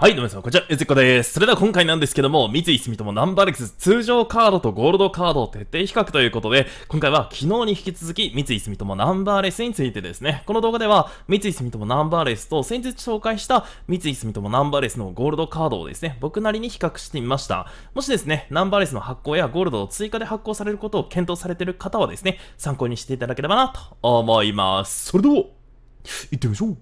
はい、どうも皆さん、こんにちは、ゆずこです。それでは今回なんですけども、三井住友ナンバーレックス通常カードとゴールドカードを徹底比較ということで、今回は昨日に引き続き三井住友ナンバーレスについてですね、この動画では三井住友ナンバーレスと先日紹介した三井住友ナンバーレスのゴールドカードをですね、僕なりに比較してみました。もしですね、ナンバーレスの発行やゴールドを追加で発行されることを検討されている方はですね、参考にしていただければなと思います。それでは、行ってみましょう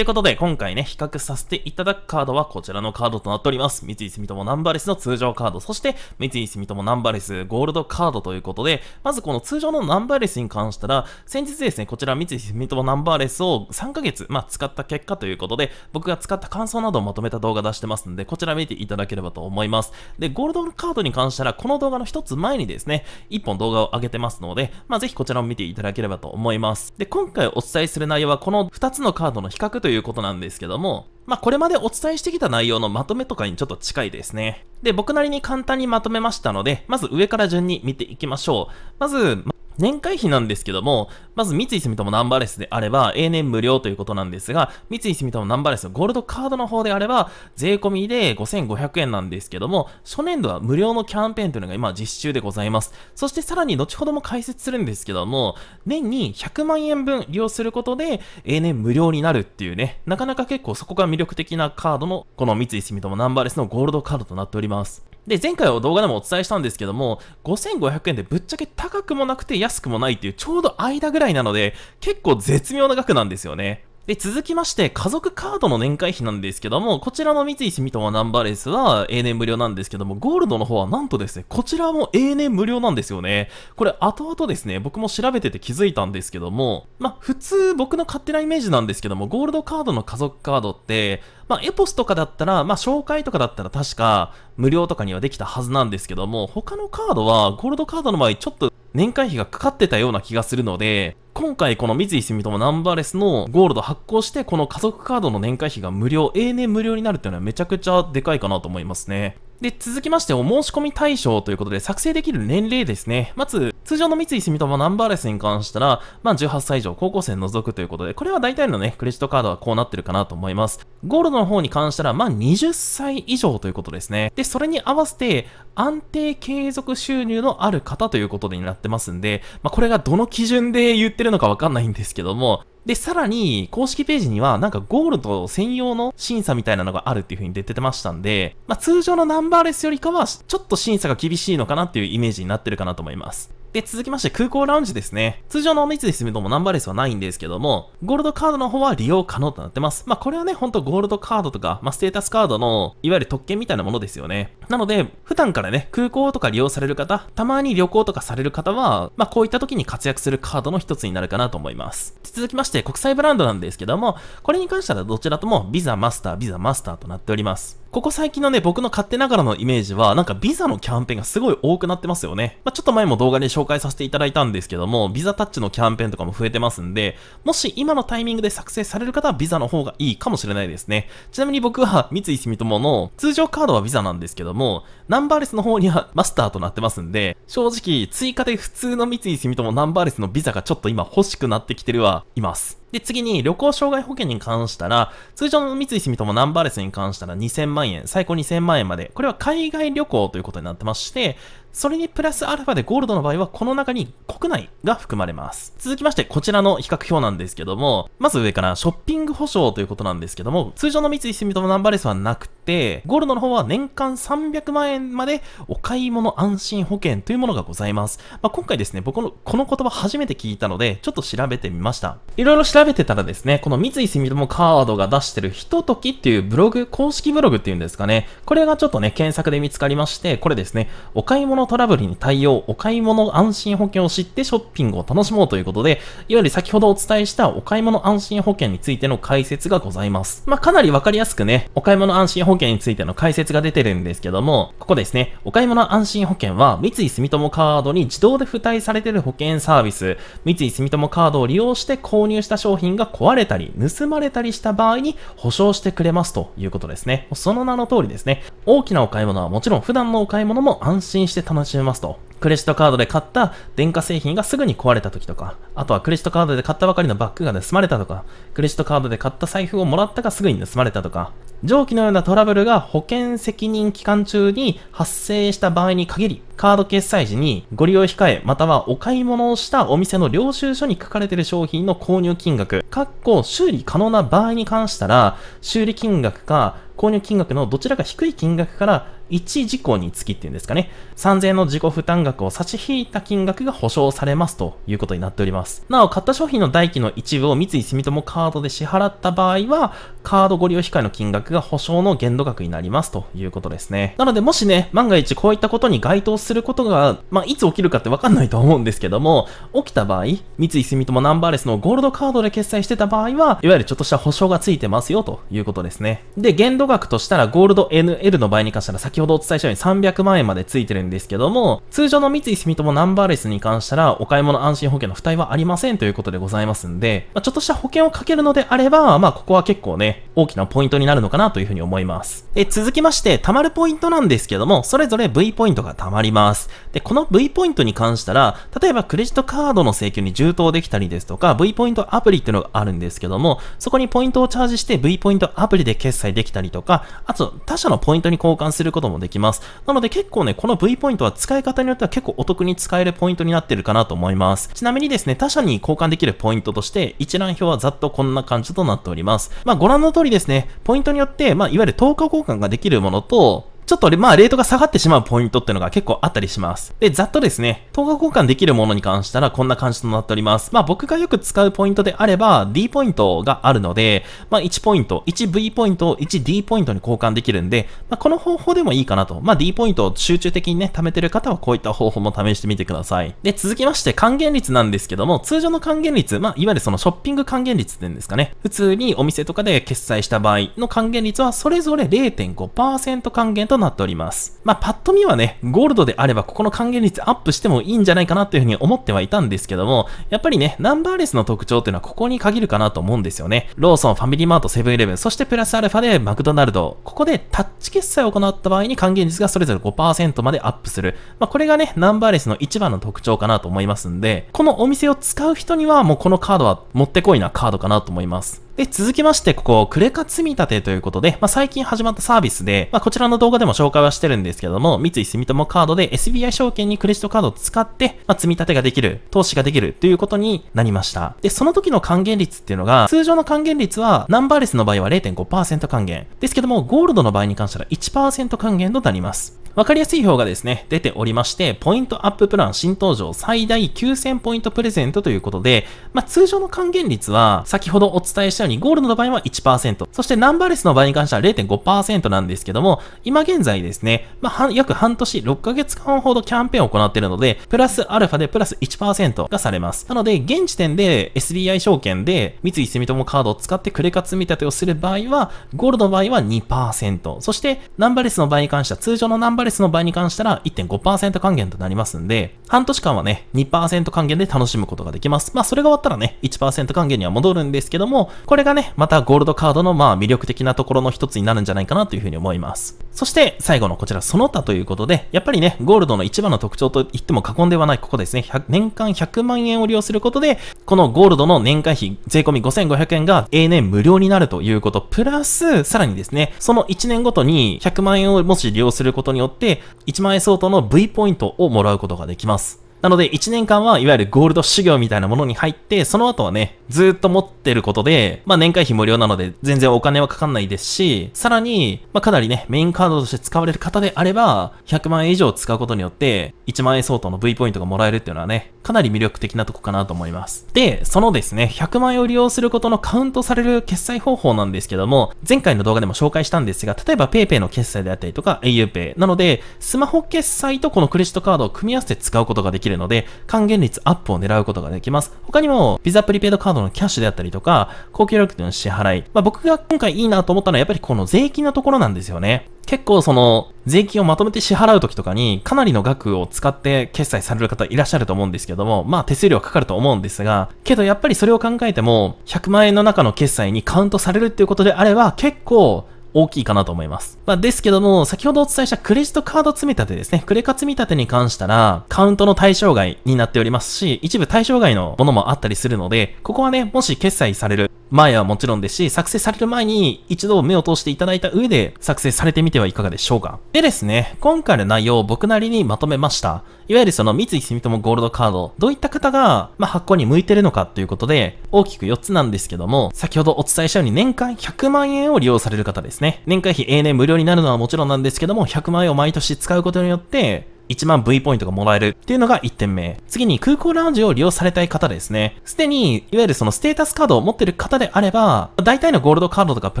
ということで、今回ね、比較させていただくカードはこちらのカードとなっております。三井住友ナンバーレスの通常カード、そして三井住友ナンバーレスゴールドカードということで、まずこの通常のナンバーレスに関したら、先日ですね、こちら三井住友ナンバーレスを3ヶ月、まあ、使った結果ということで、僕が使った感想などをまとめた動画出してますので、こちら見ていただければと思います。で、ゴールドカードに関したら、この動画の1つ前にですね、1本動画を上げてますので、まあ、ぜひこちらも見ていただければと思います。で、今回お伝えする内容は、この2つのカードの比較というということなんですけども、まあ、これまでお伝えしてきた内容のまとめとかにちょっと近いですね。で、僕なりに簡単にまとめましたので、まず上から順に見ていきましょう。まず、年会費なんですけども、まず三井住友ナンバーレスであれば、永年無料ということなんですが、三井住友ナンバーレスのゴールドカードの方であれば、税込みで5500円なんですけども、初年度は無料のキャンペーンというのが今実施中でございます。そしてさらに後ほども解説するんですけども、年に100万円分利用することで、永年無料になるっていうね、なかなか結構そこが魅力的なカードの、この三井住友ナンバーレスのゴールドカードとなっております。で、前回は動画でもお伝えしたんですけども、5500円でぶっちゃけ高くもなくて安くもないっていうちょうど間ぐらいなので、結構絶妙な額なんですよね。で、続きまして、家族カードの年会費なんですけども、こちらの三井住友ナンバーレスは永年無料なんですけども、ゴールドの方はなんとですね、こちらも永年無料なんですよね。これ後々ですね、僕も調べてて気づいたんですけども、まあ、普通僕の勝手なイメージなんですけども、ゴールドカードの家族カードって、まあ、エポスとかだったら、まあ、紹介とかだったら確か無料とかにはできたはずなんですけども、他のカードは、ゴールドカードの場合、ちょっと年会費がかかってたような気がするので、今回この三井住友ナンバーレスのゴールド発行して、この家族カードの年会費が無料、永年無料になるっていうのはめちゃくちゃでかいかなと思いますね。で、続きましてお申し込み対象ということで、作成できる年齢ですね。まず、通常の三井住友ナンバーレスに関したら、まあ18歳以上高校生除くということで、これは大体のね、クレジットカードはこうなってるかなと思います。ゴールドの方に関したら、まあ20歳以上ということですね。で、それに合わせて、安定継続収入のある方ということになってますんで、まあこれがどの基準で言ってるのかわかんないんですけども、で、さらに、公式ページには、なんかゴールド専用の審査みたいなのがあるっていう風に出てましたんで、まあ通常のナンバーレスよりかは、ちょっと審査が厳しいのかなっていうイメージになってるかなと思います。で、続きまして空港ラウンジですね。通常の店で住もナンバーレスはないんですけども、ゴールドカードの方は利用可能となってます。まあ、これはね、ほんとゴールドカードとか、まあ、ステータスカードの、いわゆる特権みたいなものですよね。なので、普段からね、空港とか利用される方、たまに旅行とかされる方は、まあ、こういった時に活躍するカードの一つになるかなと思います。続きまして、国際ブランドなんですけども、これに関してはどちらとも、ビザマスター、ビザマスターとなっております。ここ最近のね、僕の勝手ながらのイメージは、なんかビザのキャンペーンがすごい多くなってますよね。まあ、ちょっと前も動画で紹介させていただいたんですけども、ビザタッチのキャンペーンとかも増えてますんで、もし今のタイミングで作成される方はビザの方がいいかもしれないですね。ちなみに僕は三井住友の通常カードはビザなんですけども、ナンバーレスの方にはマスターとなってますんで、正直追加で普通の三井住友ナンバーレスのビザがちょっと今欲しくなってきてるは、います。で、次に旅行障害保険に関したら、通常の三井住友ナンバーレスに関したら2000万円、最高2000万円まで、これは海外旅行ということになってまして、それにプラスアルファでゴールドの場合はこの中に国内が含まれます。続きましてこちらの比較表なんですけども、まず上からショッピング保証ということなんですけども、通常の三井住友ナンバーレスはなくて、ゴールドの方は年間300万円までお買い物安心保険というものがございます。まあ、今回ですね、僕のこの言葉初めて聞いたので、ちょっと調べてみました。いろいろ調べてたらですね、この三井住友カードが出してるひとときっていうブログ、公式ブログっていうんですかね、これがちょっとね、検索で見つかりまして、これですね、お買い物のトラブルに対応、お買い物安心保険を知ってショッピングを楽しもうということで、いわゆる先ほどお伝えしたお買い物安心保険についての解説がございます。まあ、かなりわかりやすくね、お買い物安心保険についての解説が出てるんですけども、ここですね、お買い物安心保険は、三井住友カードに自動で付帯されてる保険サービス、三井住友カードを利用して購入した商品が壊れたり、盗まれたりした場合に保証してくれますということですね。その名の通りですね、大きなお買い物はもちろん普段のお買い物も安心して楽しめますとクレジットカードで買った電化製品がすぐに壊れた時とか、あとはクレジットカードで買ったばかりのバッグが盗まれたとか、クレジットカードで買った財布をもらったがすぐに盗まれたとか、上記のようなトラブルが保険責任期間中に発生した場合に限り、カード決済時にご利用控え、またはお買い物をしたお店の領収書に書かれている商品の購入金額、かっこ修理可能な場合に関したら、修理金額か購入金額のどちらか低い金額から1事項につきっていうんですかね、3000円の自己負担額を差し引いた金額が保証されますということになっております。なお、買った商品の代金の一部を三井住友カードで支払った場合は、カードご利用控えの金額が保証の限度額になりますということですね。なのでもしね、万が一こういったことに該当することが、まあ、いつ起きるかってわかんないと思うんですけども、起きた場合、三井住友ナンバーレスのゴールドカードで決済してた場合は、いわゆるちょっとした保証がついてますよということですね。で、限度額としたらゴールド NL の場合に関したら先ほどお伝えしたように300万円までついてるんですけども、通常の三井住友ナンバーレスに関したらお買い物安心保険の負担はありませんということでございますんで、まあ、ちょっとした保険をかけるのであれば、まあここは結構ね、大きなポイントになるのかなというふうに思います。で、続きまして、溜まるポイントなんですけども、それぞれ V ポイントが溜まります。で、この V ポイントに関したら、例えばクレジットカードの請求に充当できたりですとか、V ポイントアプリっていうのがあるんですけども、そこにポイントをチャージして V ポイントアプリで決済できたりとか、あと他社のポイントに交換することもできます。なので結構ね、この V ポイントは使い方によっては結構お得に使えるポイントになってるかなと思います。ちなみにですね、他社に交換できるポイントとして、一覧表はざっとこんな感じとなっております。まあ、ご覧覧の通りですね、ポイントによって、まあ、いわゆる等価交換ができるものと、ちょっと、まあ、レートが下がってしまうポイントっていうのが結構あったりします。で、ざっとですね、等価交換できるものに関したらこんな感じとなっております。まあ、僕がよく使うポイントであれば、D ポイントがあるので、まあ、1ポイント、1V ポイント、を 1D ポイントに交換できるんで、まあ、この方法でもいいかなと。まあ、D ポイントを集中的にね、貯めてる方はこういった方法も試してみてください。で、続きまして、還元率なんですけども、通常の還元率、まあ、いわゆるそのショッピング還元率って言うんですかね。普通にお店とかで決済した場合の還元率は、それぞれ0.5%還元となっております。まあ、パッと見はね、ゴールドであればここの還元率アップしてもいいんじゃないかなというふうに思ってはいたんですけども、やっぱりね、ナンバーレスの特徴っていうのはここに限るかなと思うんですよね。ローソン、ファミリーマート、セブンイレブン、そしてプラスアルファでマクドナルド、ここでタッチ決済を行った場合に還元率がそれぞれ5%までアップする。まあ、これがね、ナンバーレスの一番の特徴かなと思いますんで、このお店を使う人にはもうこのカードはもってこいなカードかなと思います。で、続きまして、ここ、クレカ積み立てということで、まあ、最近始まったサービスで、まあ、こちらの動画でも紹介はしてるんですけども、三井住友カードで SBI 証券にクレジットカードを使って、まあ、積み立てができる、投資ができるということになりました。で、その時の還元率っていうのが、通常の還元率は、ナンバーレスの場合は0.5%還元。ですけども、ゴールドの場合に関しては1%還元となります。わかりやすい表がですね、出ておりまして、ポイントアッププラン新登場最大9000ポイントプレゼントということで、まあ、通常の還元率は、先ほどお伝えしたようににゴールドの場合は1%、そしてナンバーレスの場合に関しては0.5%なんですけども、今現在ですね、まあ、約半年、6ヶ月間ほどキャンペーンを行っているので、プラスアルファでプラス1%がされます。なので、現時点で SBI 証券で三井住友カードを使ってクレカ積み立てをする場合は、ゴールドの場合は2%、そしてナンバーレスの場合に関しては、通常のナンバーレスの場合に関したら1.5%還元となりますんで、半年間はね、2%還元で楽しむことができます。まあ、それが終わったらね、1%還元には戻るんですけども、これこれがね、またゴールドカードのまあ魅力的なところの一つになるんじゃないかなというふうに思います。そして最後のこちらその他ということで、やっぱりね、ゴールドの一番の特徴と言っても過言ではないここですね。年間100万円を利用することで、このゴールドの年会費税込5500円が永年無料になるということ、プラス、さらにですね、その1年ごとに100万円をもし利用することによって、1万円相当の V ポイントをもらうことができます。なので、1年間はいわゆるゴールド修行みたいなものに入って、その後はね、ずっと持ってることで、まあ年会費無料なので全然お金はかかんないですし、さらに、まあかなりね、メインカードとして使われる方であれば、100万円以上使うことによって、1万円相当の V ポイントがもらえるっていうのはね、かなり魅力的なとこかなと思います。で、そのですね、100万円を利用することのカウントされる決済方法なんですけども、前回の動画でも紹介したんですが、例えば PayPay の決済であったりとか auPay なので、スマホ決済とこのクレジットカードを組み合わせて使うことができるきるので、還元率アップを狙うことができます。他にも、ビザプリペイドカードのキャッシュであったりとか、高級料金の支払い。まあ、僕が今回いいなと思ったのは、やっぱりこの税金のところなんですよね。結構その税金をまとめて支払う時とかにかなりの額を使って決済される方いらっしゃると思うんですけども、まあ手数料かかると思うんですが、けどやっぱりそれを考えても100万円の中の決済にカウントされるっていうことであれば結構大きいかなと思います。まあ、ですけども、先ほどお伝えしたクレジットカード積み立てですね。クレカ積み立てに関したら、カウントの対象外になっておりますし、一部対象外のものもあったりするので、ここはね、もし決済される前はもちろんですし、作成される前に一度目を通していただいた上で作成されてみてはいかがでしょうか。でですね、今回の内容を僕なりにまとめました。いわゆるその三井住友ゴールドカード、どういった方が、まあ、発行に向いてるのかということで、大きく4つなんですけども、先ほどお伝えしたように年間100万円を利用される方ですですね。年会費永年無料になるのはもちろんなんですけども、100万円を毎年使うことによって、1万 V ポイントがもらえるっていうのが1点目。次に空港ラウンジを利用されたい方ですね。すでに、いわゆるそのステータスカードを持ってる方であれば、大体のゴールドカードとかプ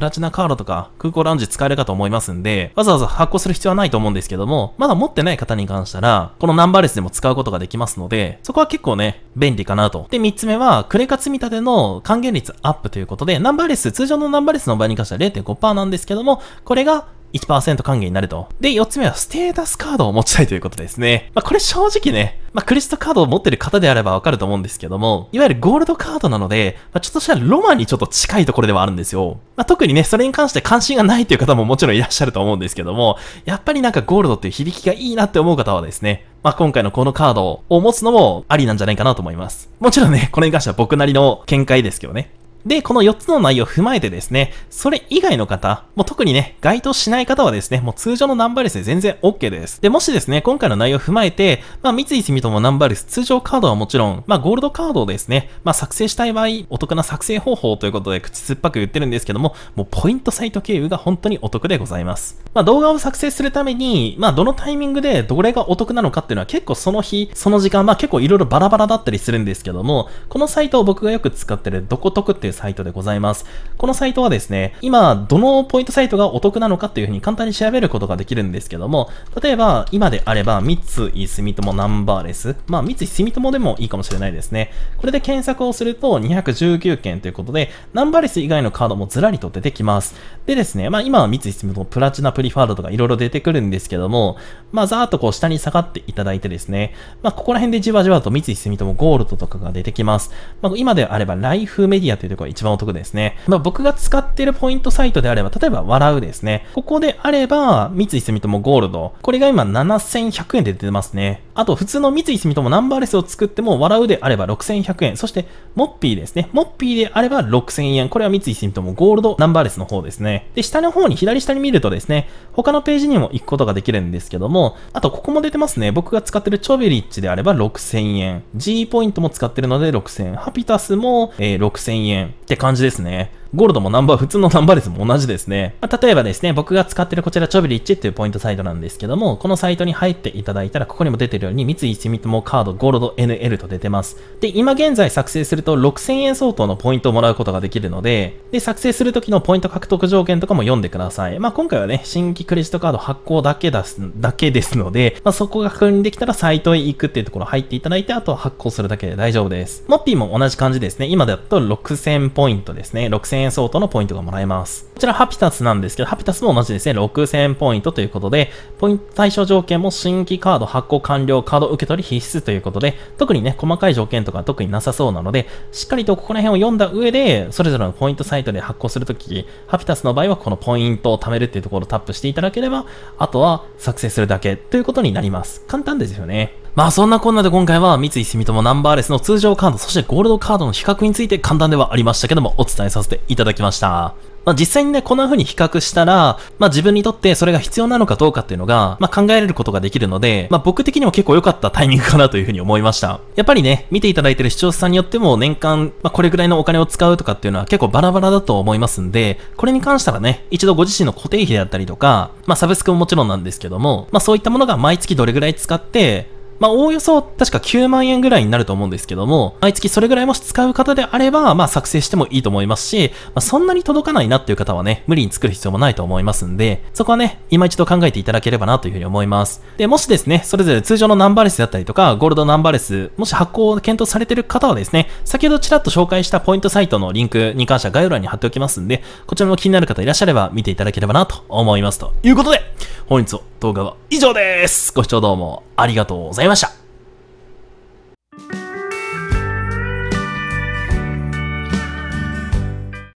ラチナカードとか空港ラウンジ使えるかと思いますんで、わざわざ発行する必要はないと思うんですけども、まだ持ってない方に関したら、このナンバーレスでも使うことができますので、そこは結構ね、便利かなと。で、3つ目は、クレカ積み立ての還元率アップということで、ナンバーレス、通常のナンバーレスの場合に関しては0.5%なんですけども、これが1%還元になると。で、4つ目はステータスカードを持ちたいということですね。まあ、これ正直ね、まあ、クレジットカードを持ってる方であればわかると思うんですけども、いわゆるゴールドカードなので、まあ、ちょっとしたロマンにちょっと近いところではあるんですよ。まあ、特にね、それに関して関心がないという方ももちろんいらっしゃると思うんですけども、やっぱりなんかゴールドっていう響きがいいなって思う方はですね、まあ、今回のこのカードを持つのもありなんじゃないかなと思います。もちろんね、これに関しては僕なりの見解ですけどね。で、この4つの内容を踏まえてですね、それ以外の方、もう特にね、該当しない方はですね、もう通常のナンバーレスで全然 OK です。で、もしですね、今回の内容を踏まえて、まあ、三井住友ナンバーレス通常カードはもちろん、まあ、ゴールドカードをですね、まあ、作成したい場合、お得な作成方法ということで口酸っぱく言ってるんですけども、もうポイントサイト経由が本当にお得でございます。まあ、動画を作成するために、まあ、どのタイミングでどれがお得なのかっていうのは結構その日、その時間、まあ、結構いろいろバラバラだったりするんですけども、このサイトを僕がよく使ってるどことくっていういうサイトでございます。このサイトはですね、今、どのポイントサイトがお得なのかっていうふうに簡単に調べることができるんですけども、例えば、今であれば、三井住友ナンバーレス。まあ、三井住友でもいいかもしれないですね。これで検索をすると219件ということで、ナンバーレス以外のカードもずらりと出てきます。でですね、まあ今は三井住友プラチナプリファードとか色々出てくるんですけども、まあざーっとこう下に下がっていただいてですね、まあここら辺でじわじわと三井住友ゴールドとかが出てきます。まあ今であればライフメディアというこ一番お得ですね。まあ、僕が使ってるポイントサイトであれば、例えば笑うですね。ここであれば、三井住友ゴールド。これが今7100円で出てますね。あと、普通の三井住友ナンバーレスを作っても、笑うであれば6100円。そして、モッピーですね。モッピーであれば6000円。これは三井住友ゴールドナンバーレスの方ですね。で、下の方に、左下に見るとですね、他のページにも行くことができるんですけども、あと、ここも出てますね。僕が使ってるチョベリッチであれば6000円。G ポイントも使ってるので6000円。ハピタスも、えー、6000円。って感じですね。ゴールドもナンバー、普通のナンバーレスも同じですね。まあ、例えばですね、僕が使ってるこちらチョビリッチっていうポイントサイトなんですけども、このサイトに入っていただいたら、ここにも出てるように、三井住友カードゴールド NL と出てます。で、今現在作成すると6000円相当のポイントをもらうことができるので、で、作成するときのポイント獲得条件とかも読んでください。まあ、今回はね、新規クレジットカード発行だけ出す、だけですので、まあ、そこが確認できたらサイトへ行くっていうところ入っていただいて、あとは発行するだけで大丈夫です。モッピーも同じ感じですね。今だと6000ポイントですね。6000円相当のポイントがもらえます。こちらハピタスなんですけど、ハピタスも同じですね、6000ポイントということで、ポイント対象条件も新規カード発行完了、カード受け取り必須ということで、特にね、細かい条件とか特になさそうなので、しっかりとここら辺を読んだ上で、それぞれのポイントサイトで発行するとき、ハピタスの場合はこのポイントを貯めるっていうところをタップしていただければ、あとは作成するだけということになります。簡単ですよね。まあそんなこんなで今回は三井住友ナンバーレスの通常カード、そしてゴールドカードの比較について簡単ではありましたけどもお伝えさせていただきました。まあ実際にね、こんな風に比較したら、まあ自分にとってそれが必要なのかどうかっていうのが、まあ考えれることができるので、まあ僕的にも結構良かったタイミングかなという風に思いました。やっぱりね、見ていただいてる視聴者さんによっても年間、まあこれぐらいのお金を使うとかっていうのは結構バラバラだと思いますんで、これに関したらね、一度ご自身の固定費であったりとか、まあサブスクももちろんなんですけども、まあそういったものが毎月どれぐらい使って、まあ、おおよそ確か9万円ぐらいになると思うんですけども、毎月それぐらいもし使う方であれば、まあ、作成してもいいと思いますし、まあ、そんなに届かないなっていう方はね、無理に作る必要もないと思いますんで、そこはね、今一度考えていただければなというふうに思います。で、もしですね、それぞれ通常のナンバーレスだったりとか、ゴールドナンバーレス、もし発行を検討されてる方はですね、先ほどちらっと紹介したポイントサイトのリンクに関しては概要欄に貼っておきますんで、こちらも気になる方いらっしゃれば見ていただければなと思います。ということで、本日の動画は以上です。ご視聴どうもありがとうございました。ました。